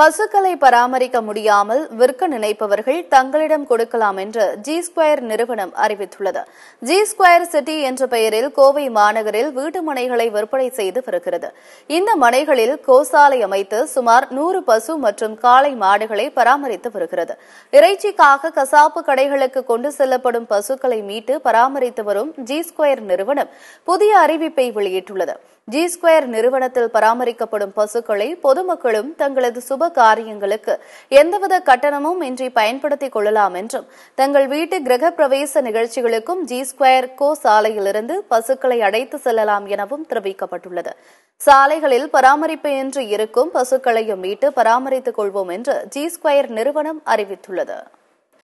பசுக்களை பராமரிக்க முடியாமல் விற்க நினைப்பவர்கள் தங்களிடம் கொடுக்கலாம் என்று ஜி ஸ்கொயர் நிறுவனம் அறிவித்துள்ளது ஜி ஸ்கொயர் சிட்டி என்ற பெயரில் கோவை மாநகரில் வீட்டு மனைகளை விற்பனை செய்து வருகிறது இந்த மனைகளில் கோசாலை அமைத்து சுமார் நூறு பசு மற்றும் காளை மாடுகளை பராமரித்து வருகிறது இறைச்சிக்காக கசாப்பு கடைகளுக்கு கொண்டு செல்லப்படும் பசுக்களை மீட்டு பராமரித்து வரும் ஜி ஸ்கொயர் நிறுவனம் புதிய அறிவிப்பை வெளியிட்டுள்ளது ஜி ஸ்கொயர் நிறுவனத்தில் பராமரிக்கப்படும் பசுக்களை பொதுமக்களும் தங்களது சுப காரியங்களுக்கு எந்தவித கட்டணமும் இன்றி பயன்படுத்திக் கொள்ளலாம் என்றும் தங்கள் வீட்டு கிரக பிரவேச நிகழ்ச்சிகளுக்கும் ஜி ஸ்கொயர் கோ சாலையிலிருந்து பசுக்களை அடைத்து செல்லலாம் எனவும் தெரிவிக்கப்பட்டுள்ளது சாலைகளில் பராமரிப்பு இன்றி இருக்கும் பசுக்களையும் மீட்டு பராமரித்துக் கொள்வோம் என்று ஜி ஸ்கொயர் நிறுவனம் அறிவித்துள்ளது